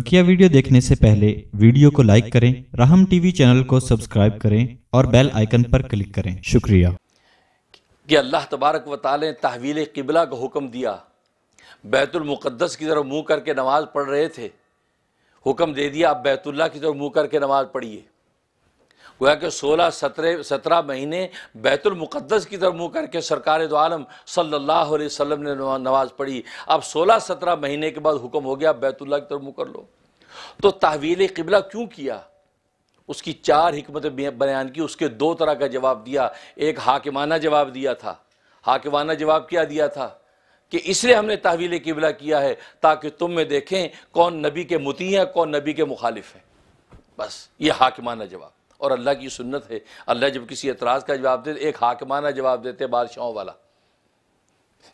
बकिया वीडियो देखने से पहले वीडियो को लाइक करें राहम टीवी चैनल को सब्सक्राइब करें और बेल आइकन पर क्लिक करें शुक्रिया कि अल्लाह तबारक व ने तहवील किबला का हुक्म दिया बैतुलमक़दस की तरफ मुंह करके नमाज़ पढ़ रहे थे हुक्म दे दिया आप बैतुल्ला की तरफ मुंह करके नमाज़ पढ़िए गोया कि सोलह सत्रह सत्रह महीने बैतुलमक़दस की तरफ मुँह करके सरकार दो आलम सल्ला वसम ने नमाज पढ़ी अब सोलह सत्रह महीने के बाद हुक्म हो गया बैतुल्ला की तरफ मुँह कर लो तो तहवील किबला क्यों किया उसकी चार हमत बयान की उसके दो तरह का जवाब दिया एक हाकिमाना जवाब दिया था हाकिमाना जवाब क्या दिया था कि इसलिए हमने तहवील किबला किया है ताकि तुम में देखें कौन नबी के मुती हैं कौन नबी के मुखालिफ हैं बस ये हाकिमाना जवाब और अल्लाह की सुन्नत है अल्लाह जब किसी एतराज़ का जवाब देते एक हाकमाना जवाब देते बादशाहों वाला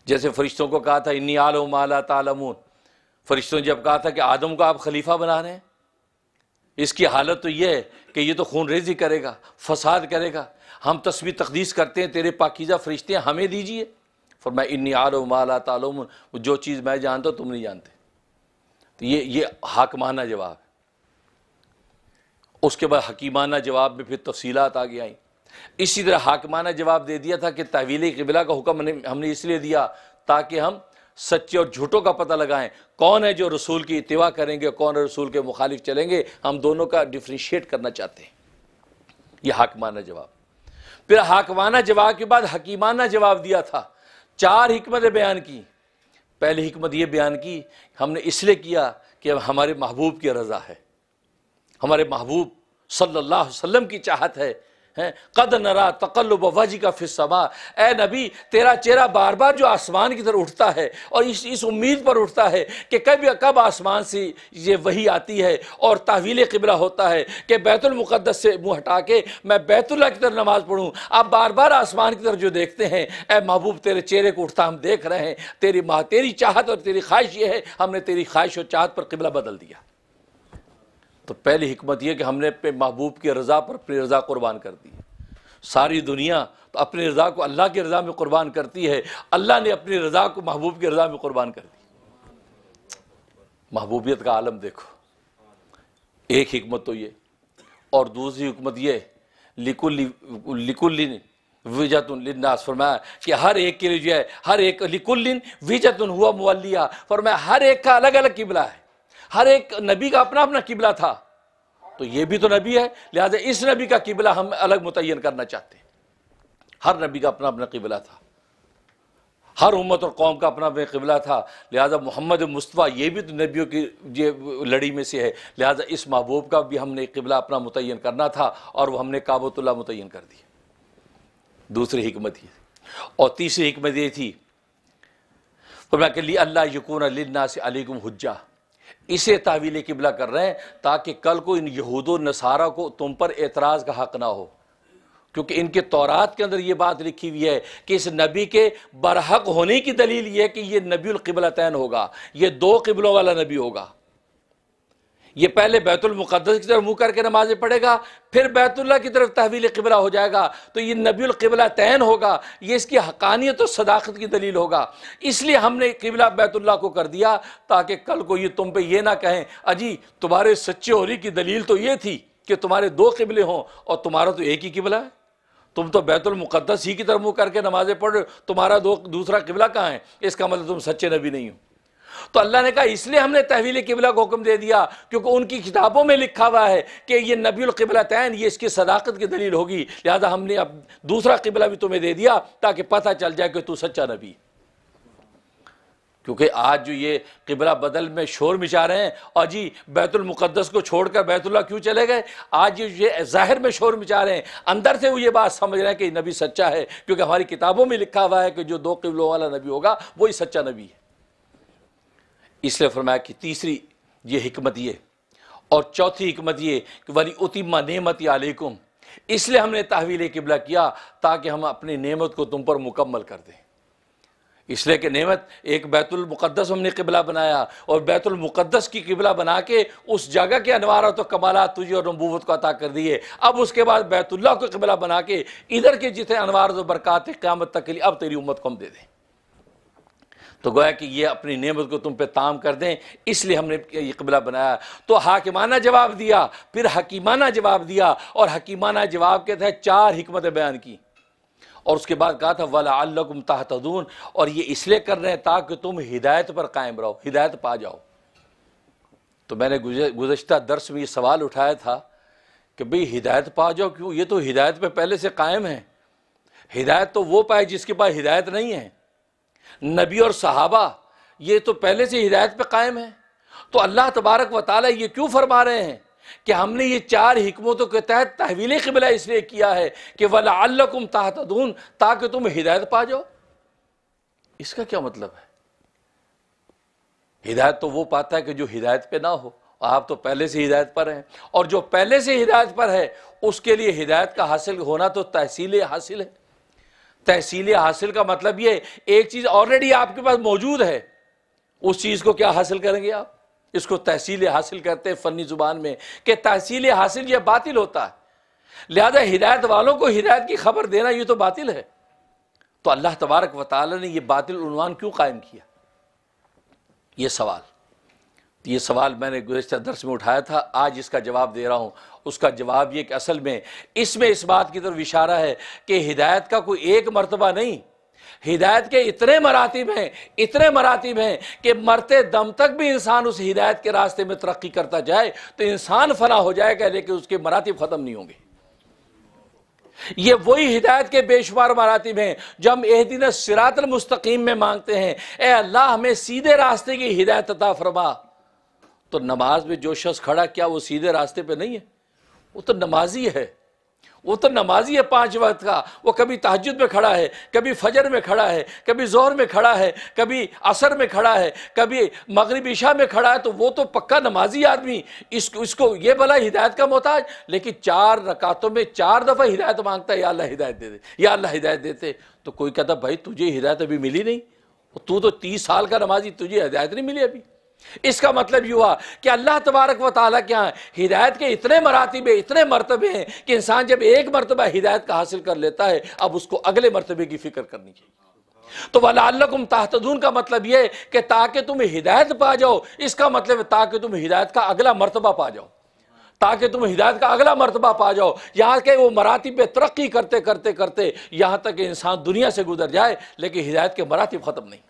जैसे फरिश्तों को कहा था इन्नी आलम आला तालमून फरिश्तों ने जब कहा था कि आदम को आप खलीफा बना रहे हैं इसकी हालत तो यह है कि ये तो खून रेजी करेगा फसाद करेगा हम तस्वीर तकदीस करते हैं तेरे पाकिज़ा फरिश्ते हैं हमें दीजिए फिर मैं इन्नी आलम आला तालमून जो चीज़ मैं जानता हूँ तुम नहीं जानते तो ये ये हाकमाना जवाब है उसके बाद हकीमाना जवाब में फिर तफसीलात आगे आई इसी तरह हाकमाना जवाब दे दिया था कि तहवील कबिला का हुक्म हमने इसलिए दिया ताकि हम सच्चे और झूठों का पता लगाएं कौन है जो रसूल की इतवा करेंगे कौन है रसूल के मुखालिफ चलेंगे हम दोनों का डिफ्रेंशिएट करना चाहते हैं यह हाकमाना जवाब फिर हाकमाना जवाब के बाद हकीमाना जवाब दिया था चार हमतें बयान की पहली हमत यह बयान की हमने इसलिए किया कि अब हमारे महबूब की रजा है हमारे महबूब सल्लल्लाहु अलैहि वसल्लम की चाहत है हैं कद नरा तकल्लुब वजी का फिसबा ए नबी तेरा चेहरा बार बार जो आसमान की तरफ उठता है और इस इस उम्मीद पर उठता है कि कब या कब आसमान से ये वही आती है और तावील किबला होता है कि बैतुलमुक़दस से मुँह हटा के मैं बैतुल्ला की तरफ नमाज़ पढ़ूँ आप बार बार आसमान की तरफ जो देखते हैं ए महबूब तेरे चेहरे को उठता हम देख रहे हैं तेरी माँ तेरी चाहत और तेरी ख्वाहिश ये है हमने तेरी ख्वाहिश और चाहत पर किबला बदल दिया तो पहली हमत यह कि हमने अपने महबूब की रज़ा पर अपनी रज़ा कुर्बान कर दी सारी दुनिया तो अपनी रज़ा को अल्लाह की रज़ा में कुर्बान करती है अल्लाह ने अपनी रज़ा को महबूब की रज़ा में कुर्बान कर दी महबूबियत का आलम देखो एक हमत तो ये और दूसरी हमत ये लिकुल्ली लिकुल्लिन विजतुन लिन्नास फरमाया कि हर एक के लिए जो है हर एक लिकुल्लिन विजतुन हुआ मुअलिया फरमाया हर एक का अलग अलग किबला है हर एक नबी का अपना अपना किबला था तो ये भी तो नबी है लिहाजा इस नबी का किबला हम अलग मुतन करना चाहते हैं हर नबी का अपना अपना किबला था हर उम्मत और कौम का अपना अपना किबला था लिहाजा मोहम्मद मुस्तफ़ा ये भी तो नबियों की ये लड़ी में से है लिहाजा इस महबूब का भी हमने किबला अपना मुतन करना था और वह हमने काबतुल्ला मुतन कर दिया दूसरी हमत ये और तीसरी हमत ये थी तो मैं लिए अल्लाह यकून लन्ना से अलीगुम हुज्जा इसे तावील किबला कर रहे हैं ताकि कल को इन यहूद नसारा को तुम पर एतराज़ का हक ना हो क्योंकि इनके तौरात के अंदर ये बात लिखी हुई है कि इस नबी के बरहक होने की दलील ये है कि ये नबी तैन होगा ये दो किबलों वाला नबी होगा ये पहले बैतुल मुकद्दस की तरफ मुंह करके नमाजें पढ़ेगा फिर बैतुल्ला की तरफ तहवील किबला हो जाएगा तो ये नबील किबला होगा ये इसकी हकानियत और सदाकत की दलील होगा इसलिए हमने किबला बैतुल्ला को कर दिया ताकि कल को ये तुम पे ये ना कहें अजी तुम्हारे सच्चे होरी की दलील तो ये थी कि तुम्हारे दो किबले हों और तुम्हारा तो एक ही किबला है तुम तो बैतुल मुकद्दस ही की तरफ मुँह करके नमाजें पढ़ तुम्हारा दो दूसरा किबला कहाँ है इसका मतलब तुम सच्चे नबी नहीं हो तो अल्लाह ने कहा इसलिए हमने तहवील किबला को हुक्म दे दिया क्योंकि उनकी किताबों में लिखा हुआ है कि ये नबीलकबला तैन ये इसकी सदाकत की दलील होगी लिहाजा हमने अब दूसरा किबला भी तुम्हें दे दिया ताकि पता चल जाए कि तू सच्चा नबी क्योंकि आज जो ये किबला बदल में शोर मिचा रहे हैं और जी बैतुलमक़दस को छोड़कर बैतुल्ला क्यों चले गए आज ये ज़ाहिर में शोर मिचा रहे हैं अंदर से वो ये बात समझ रहे हैं कि नबी सच्चा है क्योंकि हमारी किताबों में लिखा हुआ है कि जो दो किबलों वाला नबी होगा वही सच्चा नबी है इसलिए फरमाया कि तीसरी ये हमत ये और चौथी हमत ये कि वली उतिमा नेमत आलकुम इसलिए हमने तहवील किबला किया ताकि हम अपनी नेमत को तुम पर मुकम्मल कर दें इसलिए कि नेमत एक बैतुलमक़दस हमने किबला बनाया और बैतुलमक़दस की किबला बना के उस जगह के अनवारा तो कमालत तुझे और नबूवत को अता कर दिए अब उसके बाद बैतुल्ला को किबला बना के इधर के जितने अनवार तो बरक़ात क़्यामत तक के लिए अब तेरी उम्मत को हम दे दें तो गोया कि ये अपनी नियमत को तुम पे ताम कर दें इसलिए हमने ये कबला बनाया तो हाकिमाना जवाब दिया फिर हकीमाना जवाब दिया और हकीमाना जवाब के तहत चार हमत बयान की और उसके बाद कहा था वलाकुम तहतून और ये इसलिए कर रहे हैं ताकि तुम हिदायत पर कायम रहो हिदायत पा जाओ तो मैंने गुजशत दरस में ये सवाल उठाया था कि भाई हिदायत पा जाओ क्यों ये तो हिदायत पर पहले से कायम है हिदायत तो वो पाए जिसके पास हिदायत नहीं है नबी और सहाबा ये तो पहले से हिदायत पे कायम है तो अल्लाह तबारक व ताली ये क्यों फरमा रहे हैं कि हमने ये चार हमतों के तहत तहवील कबला इसलिए किया है कि वलाकुम ताहतून ताकि तुम हिदायत पा जाओ इसका क्या मतलब है हिदायत तो वो पाता है कि जो हिदायत पे ना हो आप तो पहले से हिदायत पर हैं और जो पहले से हिदायत पर है उसके लिए हिदायत का हासिल होना तो तहसील हासिल है तहसील हासिल का मतलब ये एक चीज़ ऑलरेडी आपके पास मौजूद है उस चीज़ को क्या हासिल करेंगे आप इसको तहसील हासिल करते हैं फ़नी ज़ुबान में कि तहसील हासिल यह बातिल होता है लिहाजा हिदायत वालों को हिदायत की खबर देना ये तो बातिल है तो अल्लाह तबारक वाली ने यह बातिल क्यों कायम किया यह सवाल ये सवाल मैंने गुजशत दर्श में उठाया था आज इसका जवाब दे रहा हूँ उसका जवाब ये कि असल में इसमें इस बात की तरफ इशारा है कि हिदायत का कोई एक मरतबा नहीं हिदायत के इतने मरातब हैं इतने मरातब हैं कि मरते दम तक भी इंसान उस हिदायत के रास्ते में तरक्की करता जाए तो इंसान फना हो जाएगा लेकिन उसके मरातब ख़त्म नहीं होंगे ये वही हिदायत के बेशुमार मरातब हैं जो हम एहदिन सिरातल मुस्तकीम में मांगते हैं ए अल्लाह हमें सीधे रास्ते की हिदायत अता फरमा तो नमाज में जो शख्स खड़ा क्या वो सीधे रास्ते पे नहीं है वो तो नमाजी है वो तो नमाजी है पांच वक्त का वो कभी तहजद में खड़ा है कभी फजर में खड़ा है कभी जोर में खड़ा है कभी असर में खड़ा है कभी मगरब ईशा में खड़ा है तो वो तो पक्का नमाजी आदमी इसको इसको ये भला हिदायत का मोहताज लेकिन चार रकातों में चार दफ़ा हिदायत मांगता है या अल्लाह हिदायत दे दे या अल्लाह हिदायत देते तो कोई कहता भाई तुझे हिदायत अभी मिली नहीं तू तो तीस साल का नमाजी तुझे हिदायत नहीं मिली अभी इसका मतलब यह हुआ कि अल्लाह तबारक व ताली के यहाँ हिदायत के इतने मरातबे इतने मरतबे हैं कि इंसान जब एक मरतबा हिदायत का हासिल कर लेता है अब उसको अगले मरतबे की फ़िक्र करनी चाहिए तो वलाकुम ताहतदून का मतलब यह है कि ताकि तुम हिदायत पा जाओ इसका मतलब ताकि तुम हिदायत का अगला मरतबा पा जाओ ताकि तुम हिदायत का अगला मरतबा पा जाओ यहाँ के वो मराती पे तरक्की करते करते करते यहाँ तक इंसान दुनिया से गुजर जाए लेकिन हिदायत के मराती ख़त्म नहीं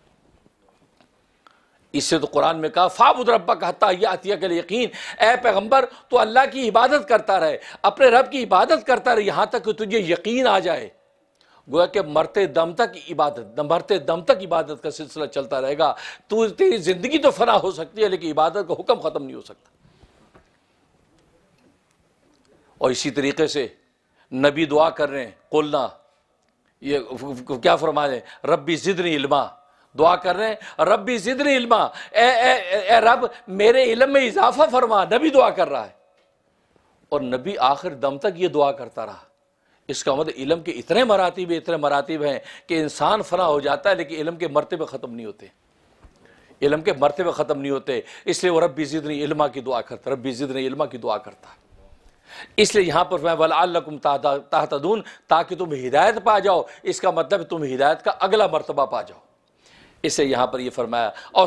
इससे तो कुरान में कहा फ़ाबुद रब्बा कहता यह अतिया के लिए यकीन ए पैगम्बर तो अल्लाह की इबादत करता रहे अपने रब की इबादत करता रहे यहाँ तक कि तुझे यकीन आ जाए गोया कि मरते दम तक इबादत मरते दम तक इबादत का सिलसिला चलता रहेगा तू तेरी ज़िंदगी तो फना हो सकती है लेकिन इबादत का हुक्म ख़त्म नहीं हो सकता और इसी तरीके से नबी दुआ कर रहे हैं कोलना ये क्या फरमा रहे रबी ज़िदनी इलमा दुआ कर रहे हैं रबी जिदनी इल्मा ए, ए, ए, ए रब मेरे इलम में इजाफा फरमा नबी दुआ कर रहा है और नबी आखिर दम तक ये दुआ करता रहा इसका मतलब इलम के इतने मरातब इतने मरातब हैं कि इंसान फना हो जाता है लेकिन इलम के हुए ख़त्म नहीं होते इलम के हुए ख़त्म नहीं होते इसलिए वो रबी जिदनी इल्मा की दुआ करता रबी जिदनी इल्मा की दुआ करता है इसलिए यहां पर मैं वलाकुम ताहतदून ताकि तुम हिदायत पा जाओ इसका मतलब तुम हिदायत का अगला मरतबा पा जाओ इसे यहां पर यह फरमाया और